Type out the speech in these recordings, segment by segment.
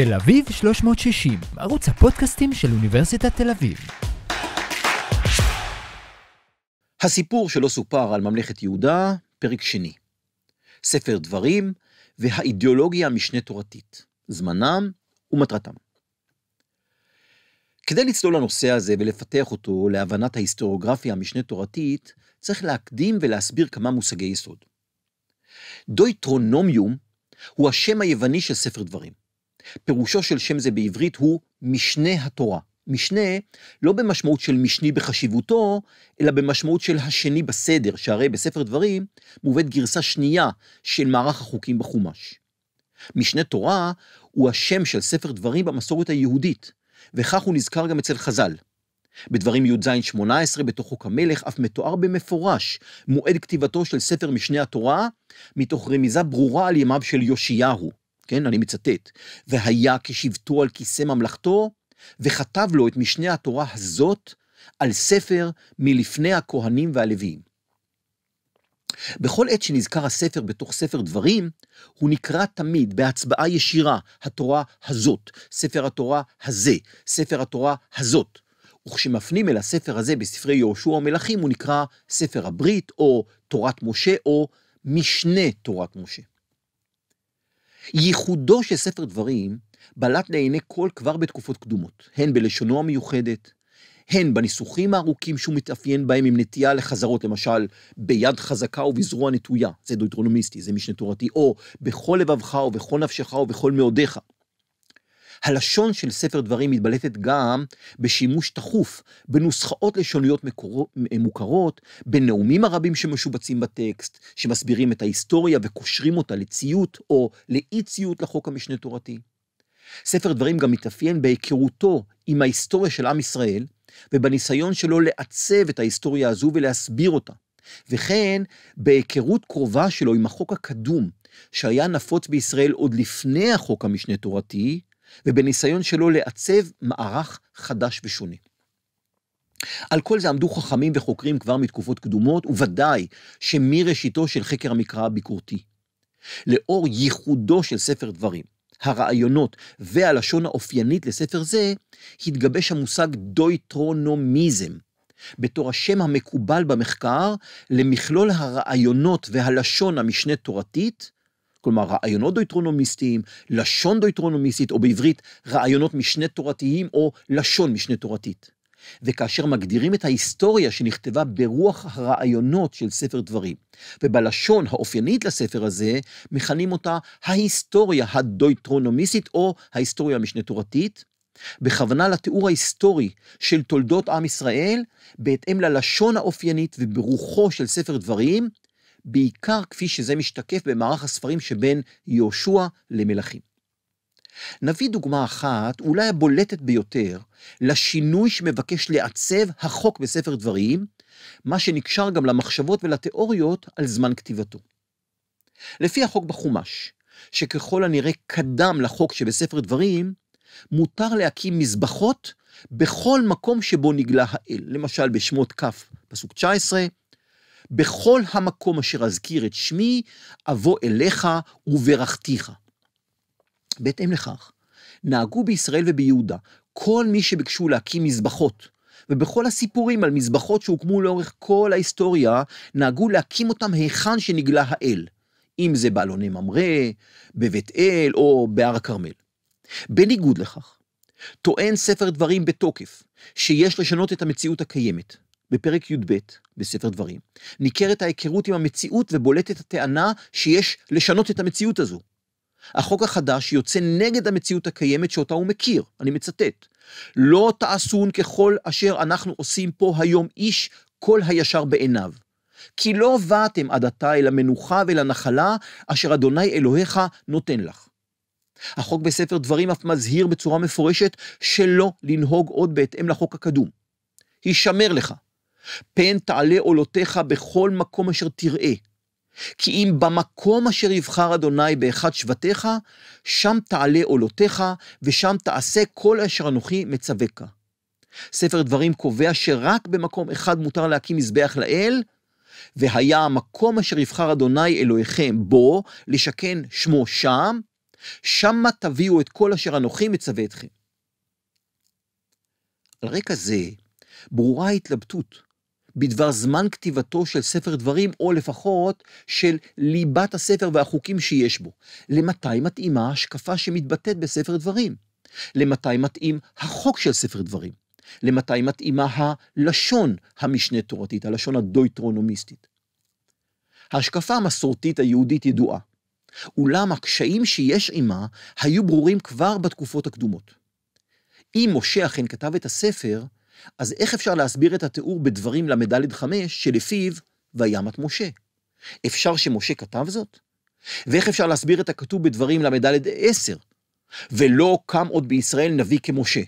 תל אביב 360, ערוץ הפודקאסטים של אוניברסיטת תל אביב. הסיפור שלא סופר על ממלכת יהודה, פרק שני. ספר דברים והאידיאולוגיה המשנה תורתית, זמנם ומטרתם. כדי לצלול לנושא הזה ולפתח אותו להבנת ההיסטוריוגרפיה המשנה תורתית, צריך להקדים ולהסביר כמה מושגי יסוד. דויטרונומיום הוא השם היווני של ספר דברים. פירושו של שם זה בעברית הוא משנה התורה. משנה, לא במשמעות של משני בחשיבותו, אלא במשמעות של השני בסדר, שהרי בספר דברים מובאת גרסה שנייה של מערך החוקים בחומש. משנה תורה הוא השם של ספר דברים במסורת היהודית, וכך הוא נזכר גם אצל חז"ל. בדברים י"ז 18 בתוך חוק המלך אף מתואר במפורש מועד כתיבתו של ספר משנה התורה, מתוך רמיזה ברורה על ימיו של יאשיהו. כן, אני מצטט, והיה כשבטו על כיסא ממלכתו, וכתב לו את משנה התורה הזאת על ספר מלפני הכהנים והלוויים. בכל עת שנזכר הספר בתוך ספר דברים, הוא נקרא תמיד בהצבעה ישירה, התורה הזאת, ספר התורה הזה, ספר התורה הזאת. וכשמפנים אל הספר הזה בספרי יהושע המלכים, הוא נקרא ספר הברית, או תורת משה, או משנה תורת משה. ייחודו של ספר דברים בלט לעיני כל כבר בתקופות קדומות, הן בלשונו המיוחדת, הן בניסוחים הארוכים שהוא מתאפיין בהם עם נטייה לחזרות, למשל, ביד חזקה ובזרוע נטויה, זה דויטרונומיסטי, זה משנה תורתי, או בכל לבבך ובכל נפשך ובכל מאודיך, הלשון של ספר דברים מתבלטת גם בשימוש תכוף, בנוסחאות לשוניות מקורות, מוכרות, בנאומים הרבים שמשובצים בטקסט, שמסבירים את ההיסטוריה וקושרים אותה לציות או לאי-ציות לחוק המשנה תורתי. ספר דברים גם מתאפיין בהיכרותו עם ההיסטוריה של עם ישראל, ובניסיון שלו לעצב את ההיסטוריה הזו ולהסביר אותה. וכן בהיכרות קרובה שלו עם החוק הקדום, שהיה נפוץ בישראל עוד לפני החוק המשנה תורתי, ובניסיון שלו לעצב מערך חדש ושונה. על כל זה עמדו חכמים וחוקרים כבר מתקופות קדומות, וודאי שמראשיתו של חקר המקרא הביקורתי. לאור ייחודו של ספר דברים, הרעיונות והלשון האופיינית לספר זה, התגבש המושג דויטרונומיזם, בתור השם המקובל במחקר למכלול הרעיונות והלשון המשנה תורתית, כלומר רעיונות דויטרונומיסטיים, לשון דויטרונומיסטית, או בעברית רעיונות משנה תורתיים או לשון משנה תורתית. וכאשר מגדירים את ההיסטוריה שנכתבה ברוח הרעיונות של ספר דברים, ובלשון האופיינית לספר הזה, מכנים אותה ההיסטוריה הדויטרונומיסטית או ההיסטוריה המשנה תורתית, בכוונה לתיאור ההיסטורי של תולדות עם ישראל, בהתאם ללשון האופיינית וברוחו של ספר דברים, בעיקר כפי שזה משתקף במערך הספרים שבין יהושע למלכים. נביא דוגמה אחת, אולי הבולטת ביותר, לשינוי שמבקש לעצב החוק בספר דברים, מה שנקשר גם למחשבות ולתיאוריות על זמן כתיבתו. לפי החוק בחומש, שככל הנראה קדם לחוק שבספר דברים, מותר להקים מזבחות בכל מקום שבו נגלה האל, למשל בשמות כ', פסוק 19, בכל המקום אשר אזכיר את שמי, אבוא אליך וברכתיך. בהתאם לכך, נהגו בישראל וביהודה כל מי שביקשו להקים מזבחות, ובכל הסיפורים על מזבחות שהוקמו לאורך כל ההיסטוריה, נהגו להקים אותם היכן שנגלה האל, אם זה בעלוני ממרא, בבית אל או בהר הכרמל. בניגוד לכך, טוען ספר דברים בתוקף שיש לשנות את המציאות הקיימת, בפרק י"ב בספר דברים, ניכרת ההיכרות עם המציאות ובולטת הטענה שיש לשנות את המציאות הזו. החוק החדש יוצא נגד המציאות הקיימת שאותה הוא מכיר, אני מצטט. לא תעשון ככל אשר אנחנו עושים פה היום איש כל הישר בעיניו. כי לא באתם עד עתה אל המנוחה ואל הנחלה אשר אדוני אלוהיך נותן לך. החוק בספר דברים אף מזהיר בצורה מפורשת שלא לנהוג עוד בהתאם לחוק הקדום. הישמר לך פן תעלה עולותיך בכל מקום אשר תראה. כי אם במקום אשר יבחר אדוני באחד שבטיך, שם תעלה עולותיך, ושם תעשה כל אשר אנוכי מצווקה. ספר דברים קובע שרק במקום אחד מותר להקים מזבח לאל, והיה המקום אשר יבחר אדוני אלוהיכם בו, לשכן שמו שם, שמה תביאו את כל אשר אנוכי מצווה אתכם. על רקע זה ברורה ההתלבטות בדבר זמן כתיבתו של ספר דברים, או לפחות של ליבת הספר והחוקים שיש בו. למתי מתאימה ההשקפה שמתבטאת בספר דברים? למתי מתאים החוק של ספר דברים? למתי מתאימה הלשון המשנה תורתית, הלשון הדויטרונומיסטית? ההשקפה המסורתית היהודית ידועה, אולם הקשיים שיש עימה היו ברורים כבר בתקופות הקדומות. אם משה אכן כתב את הספר, אז איך אפשר להסביר את התיאור בדברים ל"ד 5, שלפיו וימת משה? אפשר שמשה כתב זאת? ואיך אפשר להסביר את הכתוב בדברים ל"ד 10? ולא קם עוד בישראל נביא כמשה.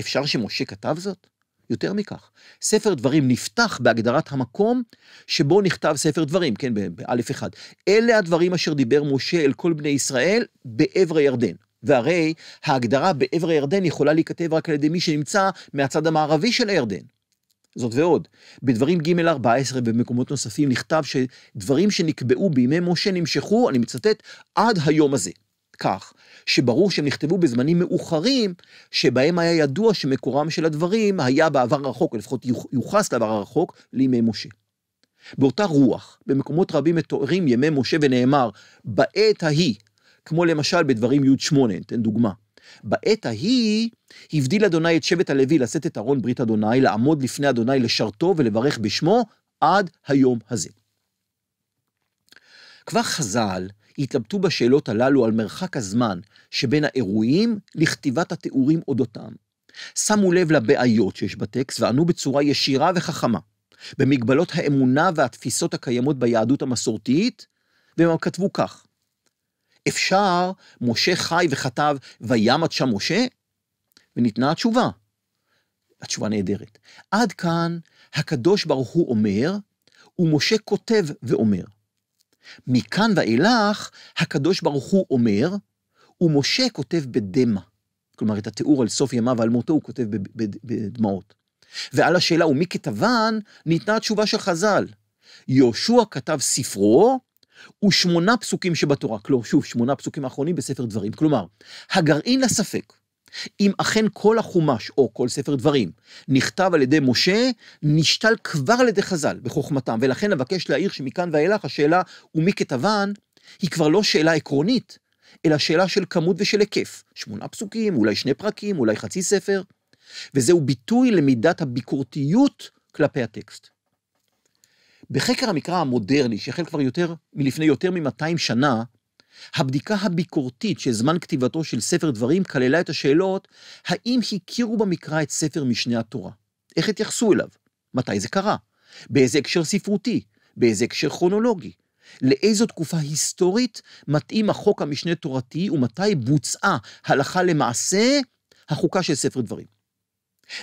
אפשר שמשה כתב זאת? יותר מכך, ספר דברים נפתח בהגדרת המקום שבו נכתב ספר דברים, כן, באלף אחד. אלה הדברים אשר דיבר משה אל כל בני ישראל בעבר הירדן. והרי ההגדרה בעבר הירדן יכולה להיכתב רק על ידי מי שנמצא מהצד המערבי של הירדן. זאת ועוד, בדברים ג' 14 ובמקומות נוספים נכתב שדברים שנקבעו בימי משה נמשכו, אני מצטט, עד היום הזה. כך, שברור שהם נכתבו בזמנים מאוחרים, שבהם היה ידוע שמקורם של הדברים היה בעבר הרחוק, או לפחות יוחס לעבר הרחוק, לימי משה. באותה רוח, במקומות רבים מתוארים ימי משה ונאמר, בעת ההיא, כמו למשל בדברים י' 8, אתן דוגמה. בעת ההיא הבדיל אדוני את שבט הלוי לשאת את ארון ברית אדוני, לעמוד לפני אדוני לשרתו ולברך בשמו עד היום הזה. כבר חז"ל התלבטו בשאלות הללו על מרחק הזמן שבין האירועים לכתיבת התיאורים אודותם. שמו לב לבעיות שיש בטקסט וענו בצורה ישירה וחכמה, במגבלות האמונה והתפיסות הקיימות ביהדות המסורתית, והם כתבו כך: אפשר, משה חי וכתב, וימת שם משה? וניתנה התשובה. התשובה נהדרת. עד כאן הקדוש ברוך הוא אומר, ומשה כותב ואומר. מכאן ואילך, הקדוש ברוך הוא אומר, ומשה כותב בדמע. כלומר, את התיאור על סוף ימיו ועל מותו הוא כותב בדמעות. ועל השאלה, ומי כתבן, ניתנה התשובה של חז"ל. יהושע כתב ספרו, ושמונה פסוקים שבתורה, כלומר, שוב, שמונה פסוקים האחרונים בספר דברים. כלומר, הגרעין לספק, אם אכן כל החומש, או כל ספר דברים, נכתב על ידי משה, נשתל כבר על ידי חז"ל בחוכמתם, ולכן אבקש להעיר שמכאן ואילך השאלה ומי כתבן, היא כבר לא שאלה עקרונית, אלא שאלה של כמות ושל היקף. שמונה פסוקים, אולי שני פרקים, אולי חצי ספר, וזהו ביטוי למידת הביקורתיות כלפי הטקסט. בחקר המקרא המודרני, שהחל כבר יותר, מלפני יותר מ-200 שנה, הבדיקה הביקורתית של זמן כתיבתו של ספר דברים כללה את השאלות האם הכירו במקרא את ספר משנה התורה, איך התייחסו אליו, מתי זה קרה, באיזה הקשר ספרותי, באיזה הקשר כרונולוגי, לאיזו תקופה היסטורית מתאים החוק המשנה תורתי ומתי בוצעה הלכה למעשה החוקה של ספר דברים.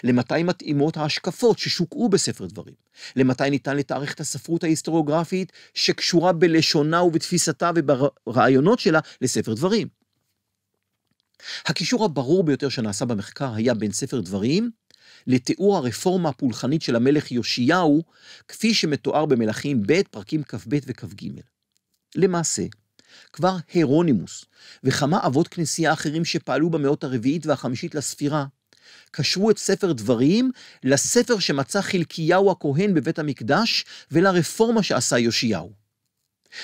למתי מתאימות ההשקפות ששוקעו בספר דברים? למתי ניתן לתארך את הספרות ההיסטוריוגרפית שקשורה בלשונה ובתפיסתה וברעיונות שלה לספר דברים? הקישור הברור ביותר שנעשה במחקר היה בין ספר דברים לתיאור הרפורמה הפולחנית של המלך יאשיהו, כפי שמתואר במלכים ב', פרקים כ"ב וכ"ג. למעשה, כבר הרונימוס וכמה אבות כנסייה אחרים שפעלו במאות הרביעית והחמישית לספירה, קשרו את ספר דברים לספר שמצא חלקיהו הכהן בבית המקדש ולרפורמה שעשה יאשיהו.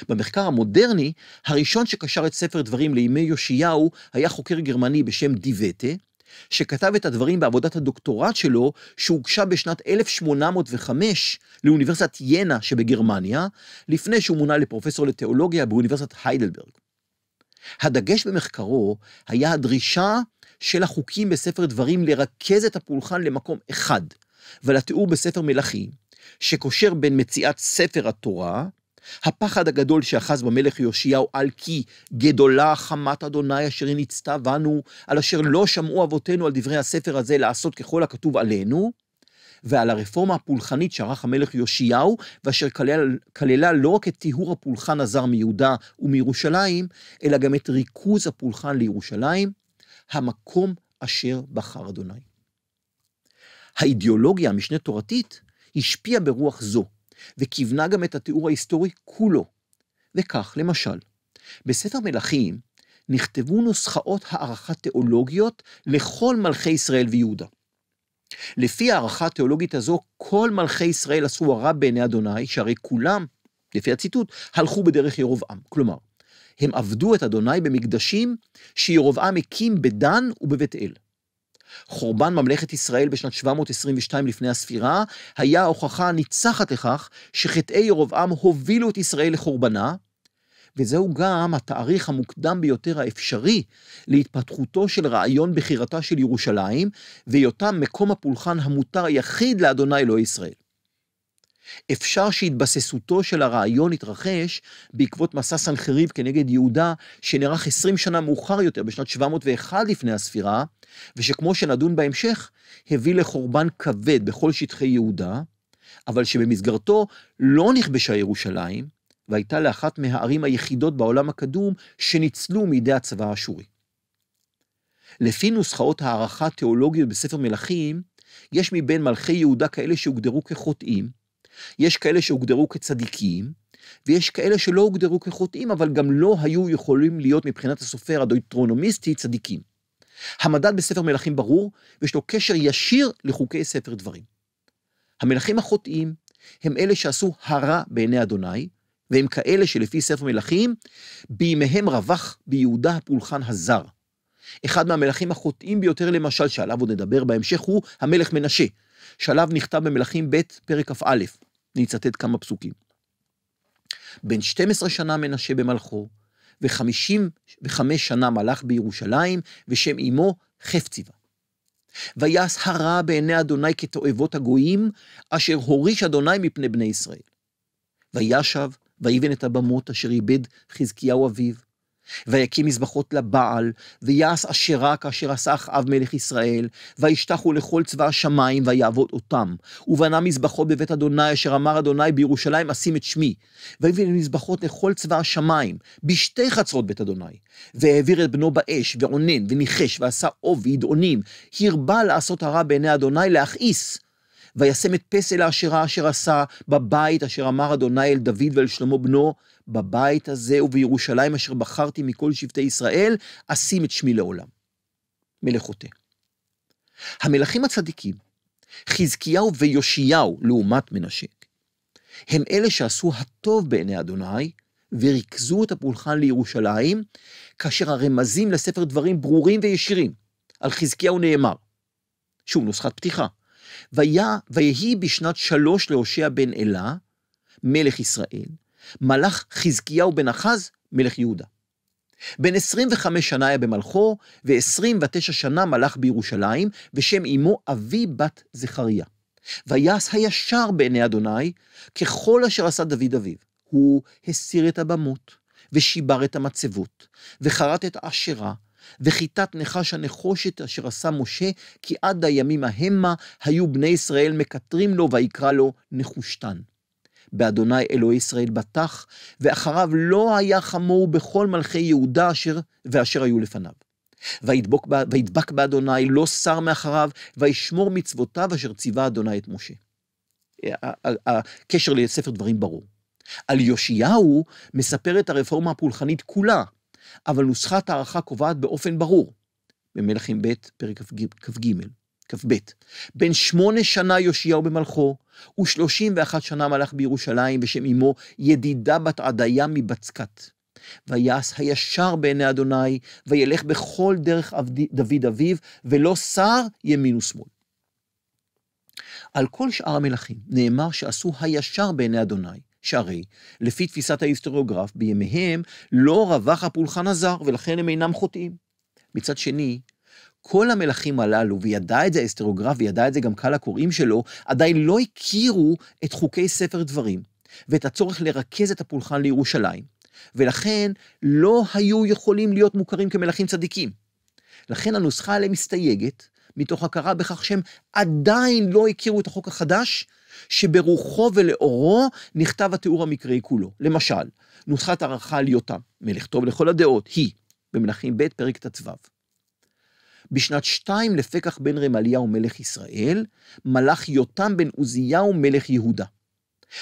במחקר המודרני, הראשון שקשר את ספר דברים לימי יאשיהו היה חוקר גרמני בשם דיווטה, שכתב את הדברים בעבודת הדוקטורט שלו, שהוגשה בשנת 1805 לאוניברסיטת ינה שבגרמניה, לפני שהוא מונה לפרופסור לתיאולוגיה באוניברסיטת היידלברג. הדגש במחקרו היה הדרישה של החוקים בספר דברים לרכז את הפולחן למקום אחד, ולתיאור בספר מלכי, שקושר בין מציאת ספר התורה, הפחד הגדול שאחז במלך יאשיהו על כי גדולה חמת אדוני אשר היא ניצתה בנו, על אשר לא שמעו אבותינו על דברי הספר הזה לעשות ככל הכתוב עלינו, ועל הרפורמה הפולחנית שערך המלך יאשיהו, ואשר כלל, כללה לא רק את טיהור הפולחן הזר מיהודה ומירושלים, אלא גם את ריכוז הפולחן לירושלים, המקום אשר בחר אדוני. האידיאולוגיה המשנה תורתית השפיעה ברוח זו, וכיוונה גם את התיאור ההיסטורי כולו. וכך, למשל, בספר מלכים נכתבו נוסחאות הערכה תיאולוגיות לכל מלכי ישראל ויהודה. לפי הערכה התיאולוגית הזו, כל מלכי ישראל עשו הרע בעיני אדוני, שהרי כולם, לפי הציטוט, הלכו בדרך ירובעם. כלומר, הם עבדו את אדוני במקדשים שירובעם הקים בדן ובבית אל. חורבן ממלכת ישראל בשנת 722 לפני הספירה היה ההוכחה הניצחת לכך שחטאי ירובעם הובילו את ישראל לחורבנה, וזהו גם התאריך המוקדם ביותר האפשרי להתפתחותו של רעיון בחירתה של ירושלים, והיותה מקום הפולחן המותר היחיד לאדוני אלוהי ישראל. אפשר שהתבססותו של הרעיון יתרחש בעקבות מסע סנחריב כנגד יהודה, שנערך 20 שנה מאוחר יותר, בשנת 701 לפני הספירה, ושכמו שנדון בהמשך, הביא לחורבן כבד בכל שטחי יהודה, אבל שבמסגרתו לא נכבשה ירושלים, והייתה לאחת מהערים היחידות בעולם הקדום שניצלו מידי הצבא האשורי. לפי נוסחאות הערכה תיאולוגיות בספר מלכים, יש מבין מלכי יהודה כאלה שהוגדרו כחוטאים, יש כאלה שהוגדרו כצדיקים, ויש כאלה שלא הוגדרו כחוטאים, אבל גם לא היו יכולים להיות מבחינת הסופר הדויטרונומיסטי צדיקים. המדד בספר מלכים ברור, ויש לו קשר ישיר לחוקי ספר דברים. המלכים החוטאים הם אלה שעשו הרע בעיני אדוני, והם כאלה שלפי ספר מלכים, בימיהם רווח ביהודה הפולחן הזר. אחד מהמלכים החוטאים ביותר, למשל, שעליו עוד נדבר בהמשך, הוא המלך מנשה, שעליו נכתב במלכים ב', פרק כ"א. אני אצטט כמה פסוקים. בן 12 שנה מנשה במלכו, ו-55 שנה מלך בירושלים, ושם אמו חפציבה. ויעש הרע בעיני אדוני כתועבות הגויים, אשר הוריש אדוני מפני בני ישראל. וישב, ויבן את הבמות אשר איבד חזקיהו אביו, ויקים מזבחות לבעל, ויעש אשרה כאשר עשה אחאב מלך ישראל, וישתחו לכל צבא השמיים, ויעבוד אותם. ובנה מזבחות בבית אדוני, אשר אמר אדוני בירושלים אשים את שמי. והביא למזבחות לכל צבא השמיים, בשתי חצרות בית אדוני. והעביר את בנו באש, ועונן, וניחש, ועשה אוב, וידעונים. הרבה לעשות הרע בעיני אדוני, להכעיס. וישם את פסל האשרה אשר עשה בבית אשר אמר אדוני אל דוד ואל שלמה בנו, בבית הזה ובירושלים אשר בחרתי מכל שבטי ישראל, אשים את שמי לעולם. מלאכותי. המלכים הצדיקים, חזקיהו ויאשיהו, לעומת מנשה, הם אלה שעשו הטוב בעיני אדוני, וריכזו את הפולחן לירושלים, כאשר הרמזים לספר דברים ברורים וישירים. על חזקיהו נאמר, שוב נוסחת פתיחה, ויה, ויהי בשנת שלוש להושע בן אלה, מלך ישראל, מלך חזקיהו בן אחז, מלך יהודה. בן 25 שנה היה במלכו, ו-29 שנה מלך בירושלים, ושם אמו אבי בת זכריה. ויעש הישר בעיני אדוני, ככל אשר עשה דוד אביו. הוא הסיר את הבמות, ושיבר את המצבות, וחרט את אשרה, וכיתת נחש הנחושת אשר עשה משה, כי עד הימים ההמה היו בני ישראל מקטרים לו, ויקרא לו נחושתן. באדוני אלוהי ישראל בטח, ואחריו לא היה חמור בכל מלכי יהודה אשר, ואשר היו לפניו. וידבק, וידבק באדוני, לא שר מאחריו, וישמור מצוותיו אשר ציווה אדוני את משה. הקשר לספר דברים ברור. על יאשיהו מספרת הרפורמה הפולחנית כולה, אבל נוסחת הערכה קובעת באופן ברור, במלכים ב', פרק כ"ג. כ"ב. בן שמונה שנה יאשיהו במלכו, ושלושים ואחת שנה מלך בירושלים, ושם אמו ידידה בת עדיה מבצקת. ויעש הישר בעיני אדוני, וילך בכל דרך דוד אביו, ולא סר ימין ושמאל. על כל שאר המלכים נאמר שעשו הישר בעיני אדוני, שהרי, לפי תפיסת ההיסטוריוגרף, בימיהם לא רווח הפולחן הזר, ולכן הם אינם חוטאים. מצד שני, כל המלכים הללו, וידע את זה האסטרוגרף, וידע את זה גם קהל הקוראים שלו, עדיין לא הכירו את חוקי ספר דברים, ואת הצורך לרכז את הפולחן לירושלים, ולכן לא היו יכולים להיות מוכרים כמלכים צדיקים. לכן הנוסחה עליהם מסתייגת, מתוך הכרה בכך שהם עדיין לא הכירו את החוק החדש, שברוחו ולאורו נכתב התיאור המקראי כולו. למשל, נוסחת הערכה על יותם, מלך טוב לכל הדעות, היא, במלכים ב' פרק ט"ו. בשנת שתיים לפקח בן רמליהו מלך ישראל, מלך יותם בן עוזיהו מלך יהודה.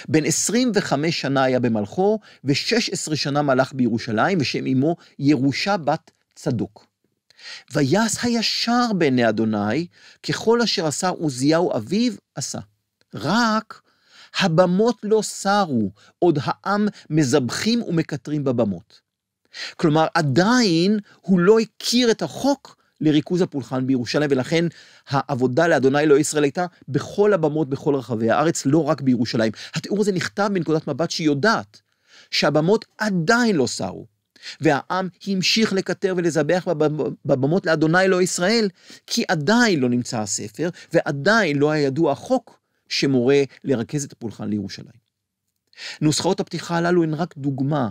בן 25 שנה היה במלכו, ו-16 שנה מלך בירושלים, ושם אמו ירושה בת צדוק. ויעש הישר בעיני אדוני, ככל אשר עשה עוזיהו אביו, עשה. רק הבמות לא סרו, עוד העם מזבחים ומקטרים בבמות. כלומר, עדיין הוא לא הכיר את החוק לריכוז הפולחן בירושלים, ולכן העבודה לאדוני אלוהי ישראל הייתה בכל הבמות, בכל רחבי הארץ, לא רק בירושלים. התיאור הזה נכתב מנקודת מבט שהיא יודעת שהבמות עדיין לא סרו. והעם המשיך לקטר ולזבח בבמות לאדוני אלוהי ישראל, כי עדיין לא נמצא הספר, ועדיין לא היה ידוע החוק שמורה לרכז את הפולחן לירושלים. נוסחאות הפתיחה הללו הן רק דוגמה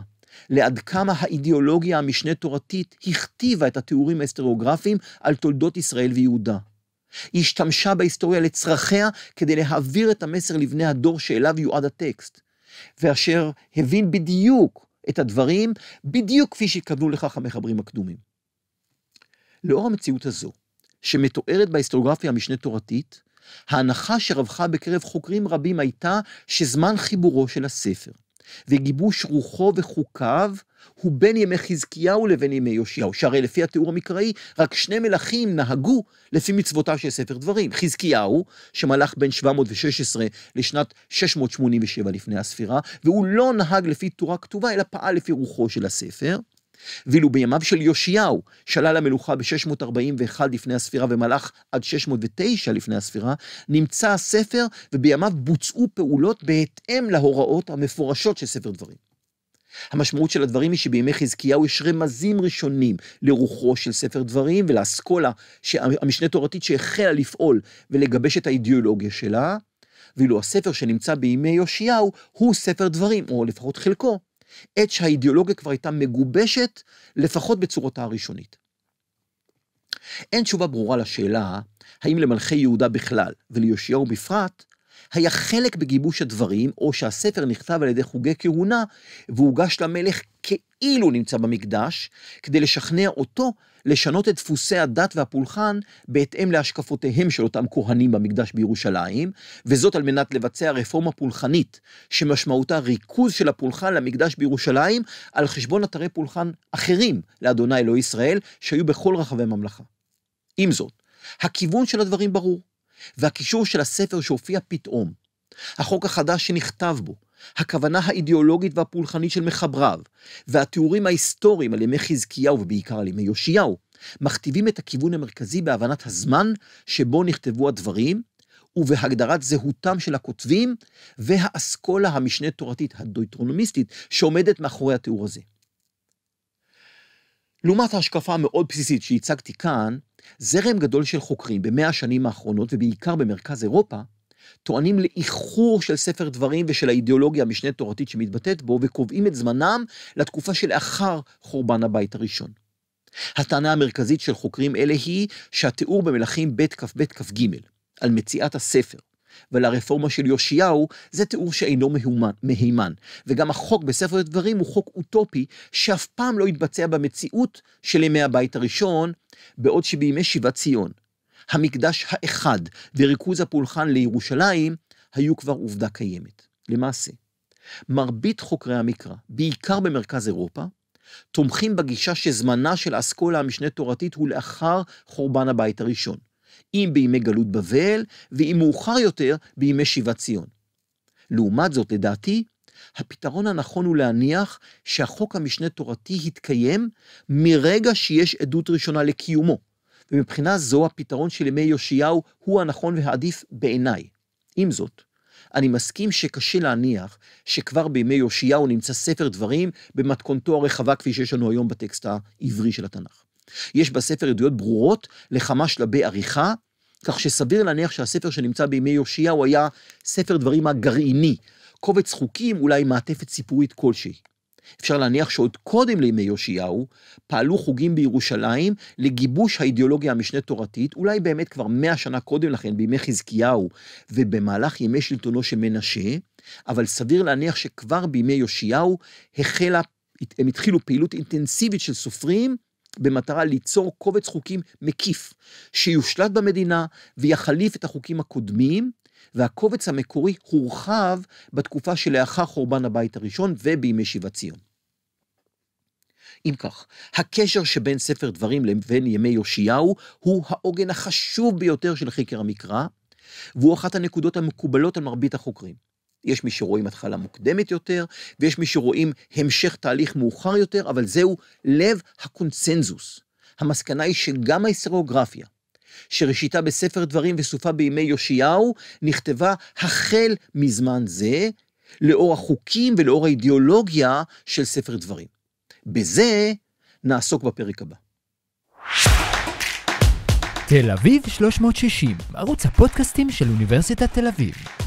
לעד כמה האידיאולוגיה המשנה תורתית הכתיבה את התיאורים ההיסטוריוגרפיים על תולדות ישראל ויהודה. היא השתמשה בהיסטוריה לצרכיה כדי להעביר את המסר לבני הדור שאליו יועד הטקסט, ואשר הבין בדיוק את הדברים, בדיוק כפי שהתכוונו לכך המחברים הקדומים. לאור המציאות הזו, שמתוארת בהיסטוריוגרפיה המשנה תורתית, ההנחה שרווחה בקרב חוקרים רבים הייתה שזמן חיבורו של הספר, וגיבוש רוחו וחוקיו הוא בין ימי חזקיהו לבין ימי יאשיהו, שהרי לפי התיאור המקראי, רק שני מלכים נהגו לפי מצוותיו של ספר דברים. חזקיהו, שמלך בין 716 לשנת 687 לפני הספירה, והוא לא נהג לפי תורה כתובה, אלא פעל לפי רוחו של הספר. ואילו בימיו של יאשיהו, שעלה למלוכה ב-641 לפני הספירה ומלך עד 609 לפני הספירה, נמצא הספר ובימיו בוצעו פעולות בהתאם להוראות המפורשות של ספר דברים. המשמעות של הדברים היא שבימי חזקיהו יש רמזים ראשונים לרוחו של ספר דברים ולאסכולה המשנה תורתית שהחלה לפעול ולגבש את האידיאולוגיה שלה, ואילו הספר שנמצא בימי יאשיהו הוא ספר דברים, או לפחות חלקו, עת שהאידיאולוגיה כבר הייתה מגובשת, לפחות בצורתה הראשונית. אין תשובה ברורה לשאלה האם למלכי יהודה בכלל וליושיעו בפרט, היה חלק בגיבוש הדברים, או שהספר נכתב על ידי חוגי כהונה והוגש למלך כאילו נמצא במקדש, כדי לשכנע אותו לשנות את דפוסי הדת והפולחן בהתאם להשקפותיהם של אותם כהנים במקדש בירושלים, וזאת על מנת לבצע רפורמה פולחנית שמשמעותה ריכוז של הפולחן למקדש בירושלים על חשבון אתרי פולחן אחרים לאדוני אלוהי ישראל שהיו בכל רחבי ממלכה. עם זאת, הכיוון של הדברים ברור, והקישור של הספר שהופיע פתאום, החוק החדש שנכתב בו, הכוונה האידיאולוגית והפולחנית של מחבריו, והתיאורים ההיסטוריים על ימי חזקיהו ובעיקר על ימי יאשיהו, מכתיבים את הכיוון המרכזי בהבנת הזמן שבו נכתבו הדברים, ובהגדרת זהותם של הכותבים, והאסכולה המשנה תורתית הדויטרונומיסטית שעומדת מאחורי התיאור הזה. לעומת ההשקפה המאוד בסיסית שהצגתי כאן, זרם גדול של חוקרים במאה השנים האחרונות, ובעיקר במרכז אירופה, טוענים לאיחור של ספר דברים ושל האידיאולוגיה המשנה תורתית שמתבטאת בו, וקובעים את זמנם לתקופה שלאחר חורבן הבית הראשון. הטענה המרכזית של חוקרים אלה היא שהתיאור במלכים ב' כ"ב כ"ג על מציאת הספר ועל הרפורמה של יאשיהו, זה תיאור שאינו מהומן, מהימן, וגם החוק בספר דברים הוא חוק אוטופי שאף פעם לא התבצע במציאות של ימי הבית הראשון, בעוד שבימי שיבת ציון, המקדש האחד וריכוז הפולחן לירושלים, היו כבר עובדה קיימת. למעשה, מרבית חוקרי המקרא, בעיקר במרכז אירופה, תומכים בגישה שזמנה של אסכולה המשנה תורתית הוא לאחר חורבן הבית הראשון, אם בימי גלות בבל, ואם מאוחר יותר, בימי שיבת ציון. לעומת זאת, לדעתי, הפתרון הנכון הוא להניח שהחוק המשנה תורתי התקיים מרגע שיש עדות ראשונה לקיומו, ומבחינה זו הפתרון של ימי יאשיהו הוא הנכון והעדיף בעיניי. עם זאת, אני מסכים שקשה להניח שכבר בימי יאשיהו נמצא ספר דברים במתכונתו הרחבה כפי שיש לנו היום בטקסט העברי של התנ"ך. יש בספר עדויות ברורות לכמה שלבי עריכה, כך שסביר להניח שהספר שנמצא בימי יאשיהו היה ספר דברים הגרעיני, קובץ חוקים, אולי מעטפת סיפורית כלשהי. אפשר להניח שעוד קודם לימי יאשיהו, פעלו חוגים בירושלים לגיבוש האידיאולוגיה המשנה תורתית, אולי באמת כבר מאה שנה קודם לכן, בימי חזקיהו ובמהלך ימי שלטונו של מנשה, אבל סביר להניח שכבר בימי יאשיהו החלה, הם התחילו פעילות אינטנסיבית של סופרים במטרה ליצור קובץ חוקים מקיף, שיושלט במדינה ויחליף את החוקים הקודמים, והקובץ המקורי הורחב בתקופה שלאחר חורבן הבית הראשון ובימי שיבת ציון. אם כך, הקשר שבין ספר דברים לבין ימי יאשיהו הוא העוגן החשוב ביותר של חקר המקרא, והוא אחת הנקודות המקובלות על מרבית החוקרים. יש מי שרואים התחלה מוקדמת יותר, ויש מי שרואים המשך תהליך מאוחר יותר, אבל זהו לב הקונצנזוס. המסקנה היא שגם ההיסטוריוגרפיה, שראשיתה בספר דברים וסופה בימי יאשיהו, נכתבה החל מזמן זה, לאור החוקים ולאור האידיאולוגיה של ספר דברים. בזה נעסוק בפרק הבא. תל אביב 360, ערוץ הפודקאסטים של אוניברסיטת תל אביב.